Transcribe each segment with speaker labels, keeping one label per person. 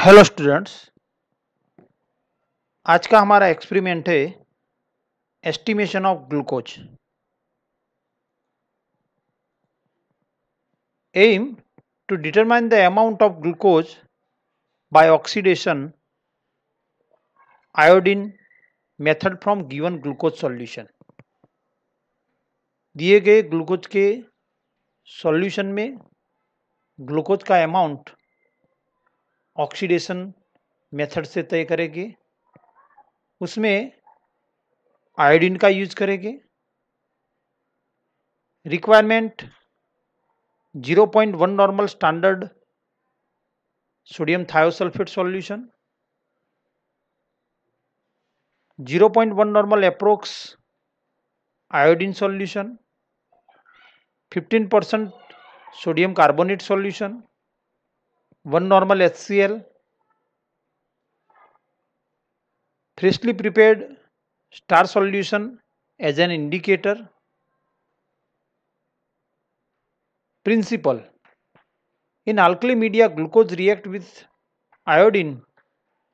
Speaker 1: hello students आज का हमारा एक्सपेरिमेंट है estimation of glucose aim to determine the amount of glucose by oxidation iodine method from given glucose solution दिए गए glucose के solution में ग्लूकोज का अमाउंट ऑक्सीडेशन मेथड से तय करेंगे उसमें आयोडीन का यूज करेंगे requirement 0.1 normal standard sodium thiosulphate solution 0.1 normal approx iodine solution 15 percent sodium carbonate solution one normal H C L freshly prepared starch solution as an indicator principle in alkali media glucose react with iodine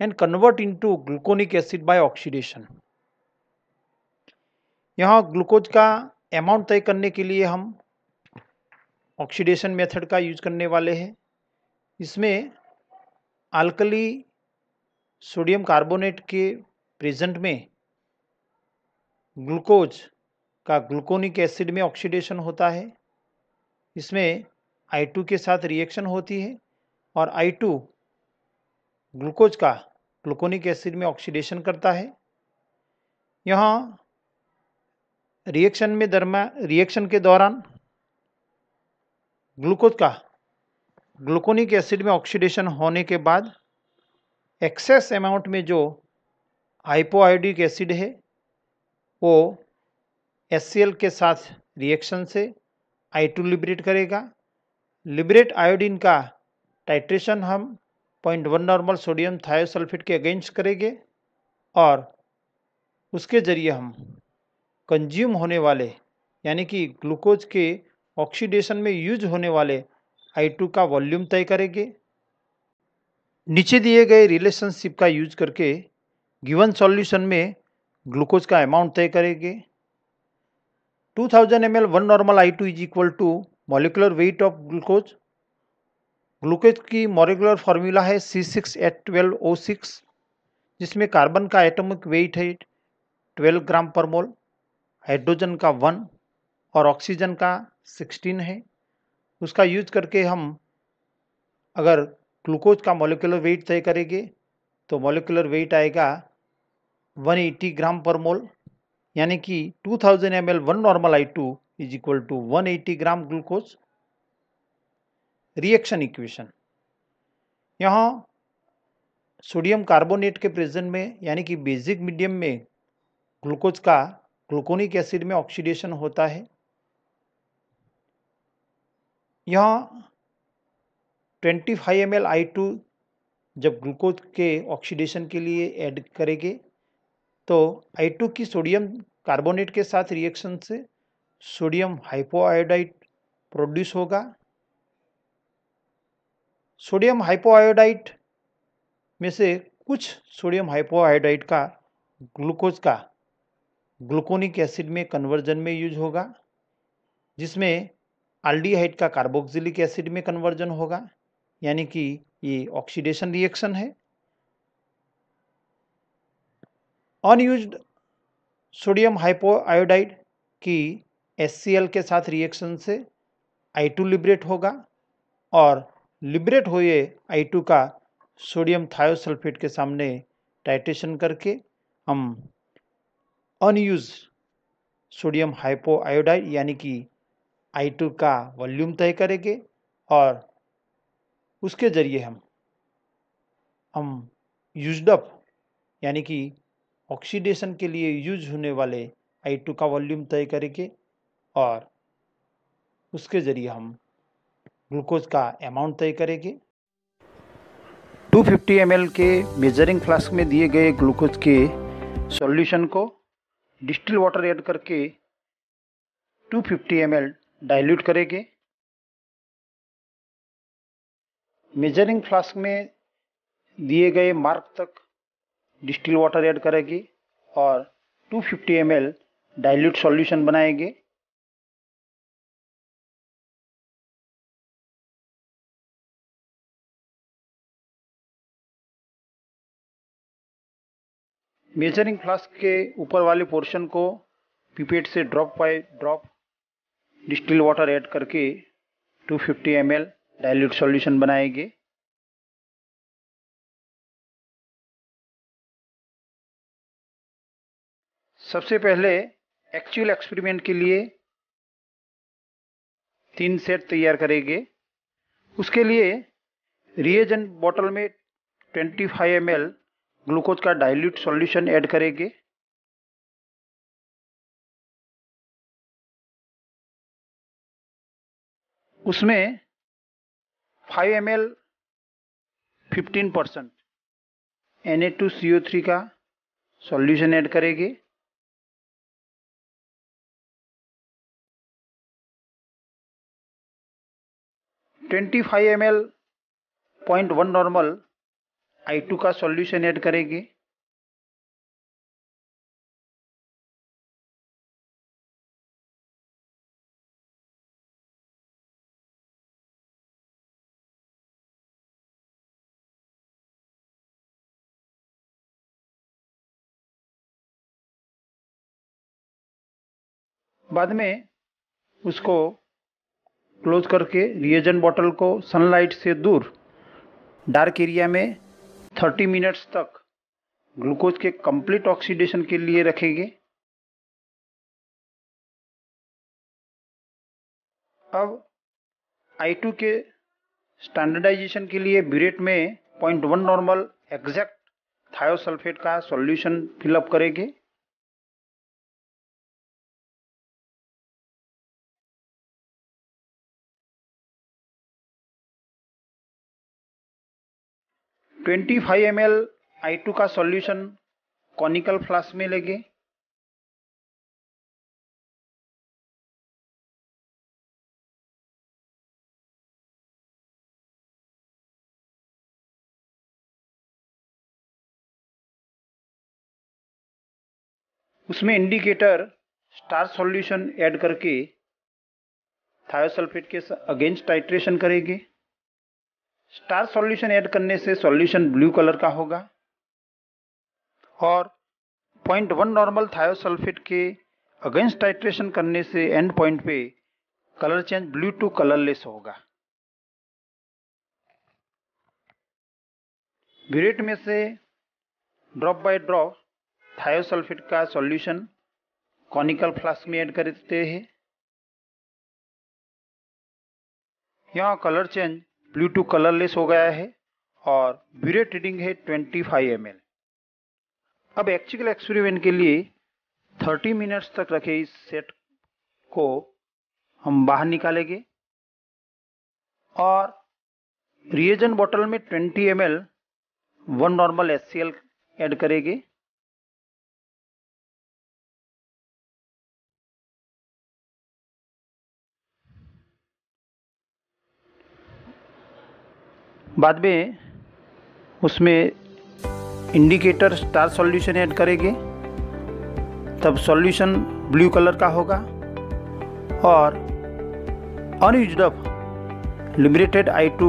Speaker 1: and convert into gluconic acid by oxidation यहाँ glucose का amount तय करने के लिए हम oxidation method का use करने वाले हैं इसमें अल्कली सोडियम कार्बोनेट के प्रेजेंट में ग्लूकोज का ग्लूकोनिक एसिड में ऑक्सीडेशन होता है इसमें I2 के साथ रिएक्शन होती है और I2 ग्लूकोज का ग्लूकोनिक एसिड में ऑक्सीडेशन करता है यहाँ रिएक्शन में दरमा रिएक्शन के दौरान ग्लूकोज का ग्लूकोनिक एसिड में ऑक्सीडेशन होने के बाद एक्सेस अमाउंट में जो हाइपोआयोडिक एसिड है वो एस के साथ रिएक्शन से आई टू लिबरेट करेगा लिबरेट आयोडीन का टाइट्रेशन हम point one normal sodium thiosulphate के अगेंस्ट करेंगे और उसके ज़रिए हम कंज्यूम होने वाले यानी कि ग्लूकोज के ऑक्सीडेशन में यूज होने वाले I2 का वॉल्यूम तय करेंगे नीचे दिए गए रिलेशनशिप का यूज करके गिवन सॉल्यूशन में ग्लूकोज का अमाउंट तय करेंगे 2000 thousand M L one normal I two is equal to molecular weight of glucose glucose की मॉलिकुलर फार्मूला है C six H twelve O six जिसमें कार्बन का एटॉमिक वेट है 12 ग्राम पर मोल हाइड्रोजन का 1 और ऑक्सीजन का 16 है उसका यूज करके हम अगर ग्लूकोज का मोलिकुलर वेट तय करेंगे तो मोलिकुलर वेट आएगा 180 ग्राम पर मोल यानी कि 2000 thousand M L one normal I two is equal to one eighty gram glucose reaction equation यहाँ सोडियम कार्बोनेट के प्रेजेंट में यानी कि बेसिक मीडियम में ग्लूकोज का ग्लूकोनिक एसिड में ऑक्सीडेशन होता है यहाँ 25 five M L I two जब ग्लूकोज के ऑक्सीडेशन के लिए ऐड करेंगे तो आई टू की सोडियम कार्बोनेट के साथ रिएक्शन से सोडियम हाइपोआयोडाइड प्रोड्यूस होगा सोडियम हाइपोआयोडाइड में से कुछ सोडियम हाइपोआयोडाइड का ग्लूकोज का ग्लूकोनिक एसिड में कन्वर्जन में यूज होगा जिसमें एल्डिहाइड का कार्बोक्सिलिक एसिड में कन्वर्जन होगा यानी कि ये ऑक्सीडेशन रिएक्शन है अनयूज सोडियम हाइपोआयोडाइड की एस के साथ रिएक्शन से आई टू लिबरेट होगा और लिबरेट हुए आई टू का सोडियम थायोसल्फेट के सामने टाइटेशन करके हम अनयूज सोडियम हाइपोआयोडाइड यानी कि I2 का वॉल्यूम तय करेंगे और उसके ज़रिए हम हम यूजडअप यानी कि ऑक्सीडेशन के लिए यूज होने वाले I2 का वॉल्यूम तय करेंगे और उसके ज़रिए हम ग्लूकोज का अमाउंट तय करेंगे 250 फिफ्टी के मेजरिंग फ्लास्क में दिए गए ग्लूकोज के
Speaker 2: सॉल्यूशन को डिस्टिल वाटर ऐड करके 250 फिफ्टी डाइल्यूट करेंगे मेजरिंग फ्लास्क में दिए गए मार्क तक डिस्टिल वाटर ऐड करेंगे
Speaker 3: और 250 fifty M L dilute solution बनाएंगे
Speaker 2: मेजरिंग फ्लास्क के ऊपर वाले पोर्शन को पिपेट से drop by drop
Speaker 3: distil water add करके 250 fifty M L dilute solution बनाएंगे सबसे पहले एक्चुअल एक्सपेरिमेंट के लिए
Speaker 2: तीन सेट तैयार करेंगे उसके लिए रिएजेंट बॉटल में 25 फाइव एम ग्लूकोज का डाइल्यूट सॉल्यूशन ऐड
Speaker 3: करेंगे उसमें five M L
Speaker 2: fifteen percent N A two C O three का
Speaker 3: सॉल्यूशन ऐड करेंगे twenty five M L point one normal I two का सॉल्यूशन ऐड करेंगे बाद में
Speaker 2: उसको क्लोज करके रिएजन बॉटल को सनलाइट से दूर डार्क एरिया में 30 मिनट्स तक ग्लूकोज के कंप्लीट ऑक्सीडेशन के लिए रखेंगे अब I2 के स्टैंडर्डाइजेशन के लिए ब्यूरेट में 0.1 नॉर्मल एग्जैक्ट थायोसल्फेट का सॉल्यूशन
Speaker 3: फिलअप करेंगे twenty five M L I two का सॉल्यूशन कॉनिकल फ्लास्क में लेंगे उसमें इंडिकेटर स्टार सॉल्यूशन ऐड करके
Speaker 1: थायोसल्फेट के अगेंस्ट टाइट्रेशन करेंगे स्टार सॉल्यूशन ऐड करने से सॉल्यूशन ब्लू कलर का होगा और पॉइंट वन नॉर्मल थायोसल्फेट के अगेंस्ट टाइट्रेशन करने से एंड पॉइंट पे
Speaker 2: colour change blue to colourless होगा ब्यूरेट में से ड्रॉप बाय ड्रॉप थायोसल्फेट का सॉल्यूशन कॉनिकल फ्लास्क में ऐड करते हैं यहाँ कलर चेंज ब्लूटूथ कलरलेस हो गया है और ब्यूरेट रीडिंग है 25 फाइव अब एक्चुअल
Speaker 1: एक्सपेरिमेंट के लिए 30 मिनट्स तक रखे इस सेट को हम बाहर निकालेंगे और रिएजन
Speaker 3: बोतल में 20 M L one normal L add करेंगे
Speaker 1: बाद में उसमें इंडिकेटर स्टार सॉल्यूशन ऐड करेंगे तब सॉल्यूशन ब्लू कलर का होगा और अनयूज लिमिटेड आई टू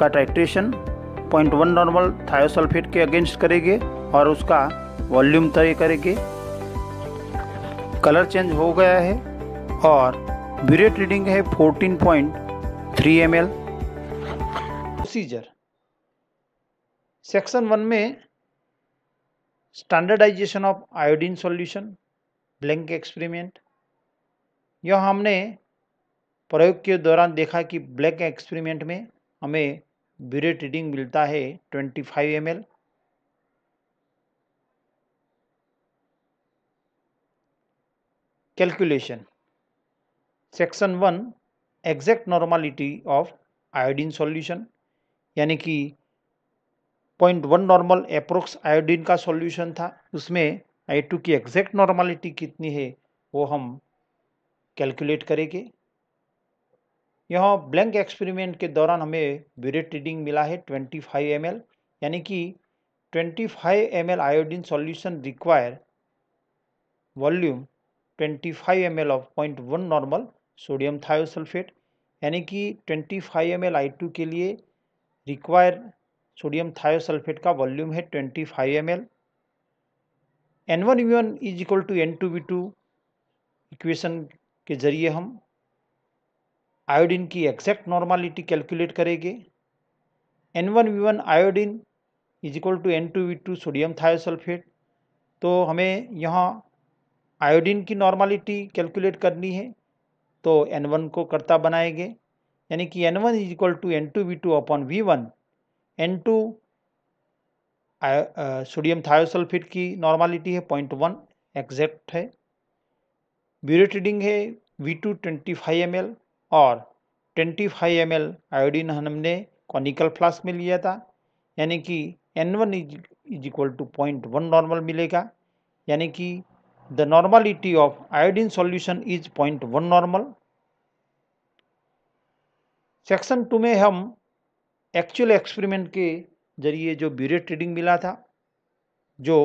Speaker 1: का titration point one normal thiosulphate के अगेंस्ट करेंगे और उसका वॉल्यूम तय करेंगे कलर चेंज हो गया है और ब्यूरेट रीडिंग है 14.3 M L procedure section one में standardisation of iodine solution blank experiment यह हमने प्रयोग के दौरान देखा कि ब्लैंक एक्सपेरिमेंट में हमें ब्यूरेट रीडिंग मिलता है 25 five M calculation section one exact normality of iodine solution यानी कि point one normal approx iodine का सॉल्यूशन था उसमें आई टू की एग्जैक्ट नॉर्मलिटी कितनी है वो हम कैलकुलेट करेंगे यहाँ ब्लैंक एक्सपेरिमेंट के दौरान हमें ब्यूरेट रीडिंग मिला है 25 फाइव एम यानी कि 25 five M iodine solution require volume 25 five M of point one normal sodium thiosulphate यानी कि 25 फाइव एम आई टू के लिए रिक्वायर सोडियम थायोसल्फेट का वॉल्यूम है twenty five M L N one V one is equal to N two V two equation के ज़रिए हम iodine की एग्जैक्ट नॉर्मालिटी कैलकुलेट करेंगे N one V one iodine is equal to N two V to sodium thiosulphate तो हमें यहाँ iodine की normality calculate करनी है तो एन वन को करता बनाएंगे यानी कि N one is equal to N two V two upon V one N two sodium thiosulphate की नॉर्मालिटी है पॉइंट वन एग्जैक्ट है ब्यूरेटिडिंग है V two twenty five M L और twenty five M L iodine हमने conical flask में लिया था यानी कि N one is is equal to point one normal मिलेगा यानी कि the normality of iodine solution is point one normal section two में हम एक्चुअल एक्सपेरिमेंट के जरिए जो ब्यूरेट ट्रेडिंग मिला था जो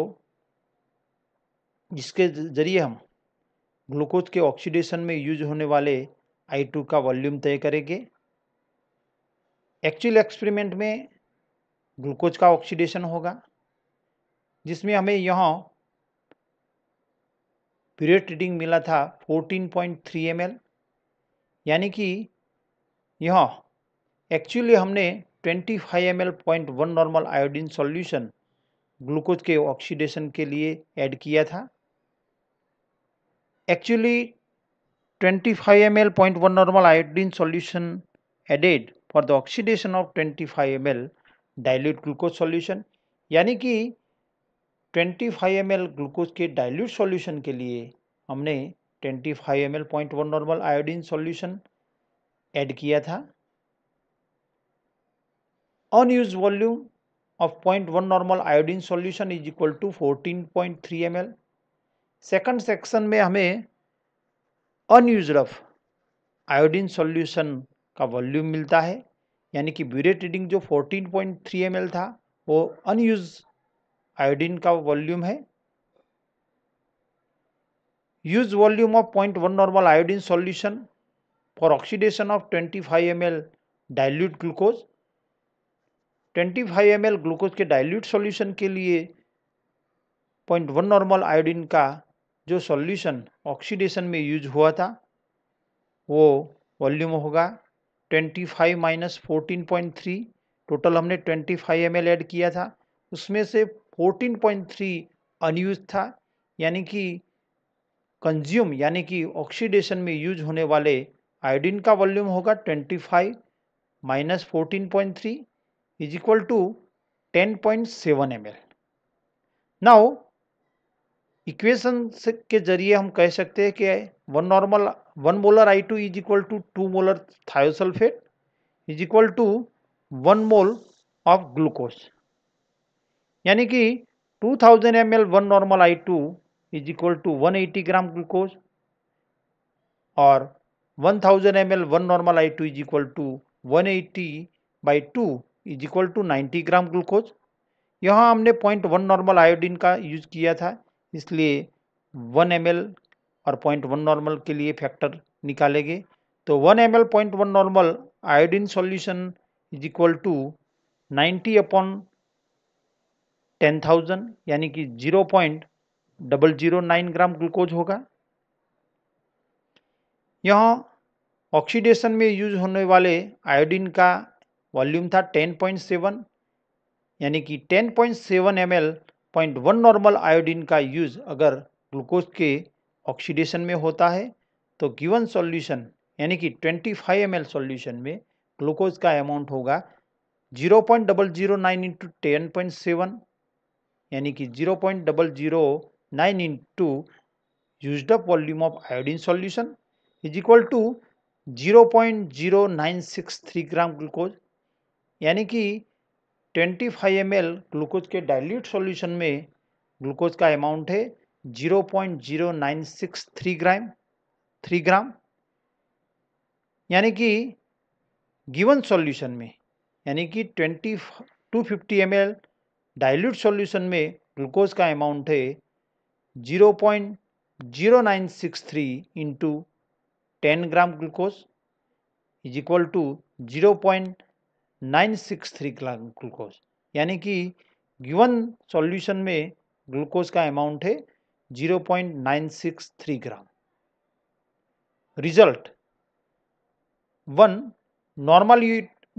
Speaker 1: जिसके जरिए हम ग्लूकोज के ऑक्सीडेशन में यूज होने वाले आई टू का वॉल्यूम तय करेंगे एक्चुअल एक्सपेरिमेंट में ग्लूकोज का ऑक्सीडेशन होगा जिसमें हमें यहाँ पीरियड रीडिंग मिला था 14.3 एम यानी कि यहाँ एक्चुअली हमने 25 five M L point one normal iodine solution glucose के ऑक्सीडेशन के लिए ऐड किया था actually 25 five M L point one normal iodine solution added for the oxidation of 25 five M L dilute glucose solution यानी कि 25 five M L glucose के dilute solution के लिए हमने 25 five M L point one normal iodine solution add किया था unused volume of point one normal iodine solution is equal to fourteen point three M L second section में हमें unused rough iodine solution का volume मिलता है यानी कि burette reading जो 14.3 एम था वो अनयूज आयोडीन का वॉल्यूम है use volume of point one normal iodine solution for oxidation of twenty five M L dilute glucose twenty five M L glucose के डायल्यूट सोल्यूशन के लिए पॉइंट वन नॉर्मल आयोडिन का जो solution oxidation में use हुआ था वो volume होगा twenty five minus fourteen point three total हमने twenty five M L add किया था उसमें से पॉइंट थ्री अनयूज था यानी कि कंज्यूम यानी कि ऑक्सीडेशन में यूज होने वाले आयोडीन का वॉल्यूम होगा twenty five minus fourteen point three is equal to ten point seven M L now equation के जरिए हम कह सकते हैं कि one normal one molar I two is equal to two molar thiosulphate is equal to one mole of glucose यानी कि 2000 thousand M L one normal I two is equal to one eighty gram glucose और one thousand M L one normal I two is equal to one eighty by two is equal to ninety gram glucose यहाँ हमने point one normal iodine का use किया था इसलिए one M L और point one normal के लिए factor निकालेंगे तो one M L point one normal iodine solution is equal to ninety upon ten thousand यानी कि zero point double zero nine gram glucose होगा यहाँ ऑक्सीडेशन में यूज होने वाले आयोडीन का वॉल्यूम था 10.7 यानी कि 10.7 point seven M L point one normal iodine का यूज अगर ग्लूकोज के ऑक्सीडेशन में होता है तो गिवन सॉल्यूशन यानी कि 25 फाइव एम एल सॉल्यूशन में ग्लूकोज का अमाउंट होगा 0.009 point double zero nine into ten point seven यानी कि 0.009 point double zero nine into use volume of iodine solution is equal to 0.0963 gram glucose यानी कि 25 five M glucose के dilute solution में glucose का amount है 0.0963 ग्राम 3 ग्राम यानी कि गिवन सॉल्यूशन में यानी कि 20 250 एम एल डाइल्यूट सॉल्यूशन में ग्लूकोज का अमाउंट है 0.0963 point zero nine six three into ten gram glucose is equal to zero point nine six three gram glucose यानी कि गिवन सॉल्यूशन में ग्लूकोज का अमाउंट है zero point nine six three gram result one normal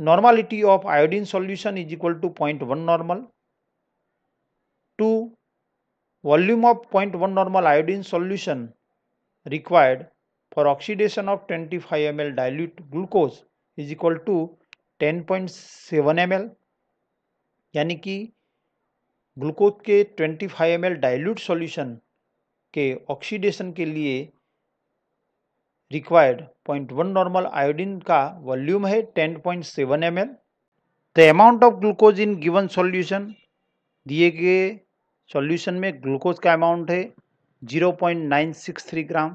Speaker 1: normality of iodine solution is equal to point one normal two volume of point one normal iodine solution required for oxidation of 25 ml dilute glucose is equal to 10.7 ml यानी कि glucose के 25 L dilute solution के oxidation के लिए required 0.1 normal iodine का volume है 10.7 L the amount of glucose in given solution दिए गए सॉल्यूशन में ग्लूकोज का अमाउंट है 0.963 ग्राम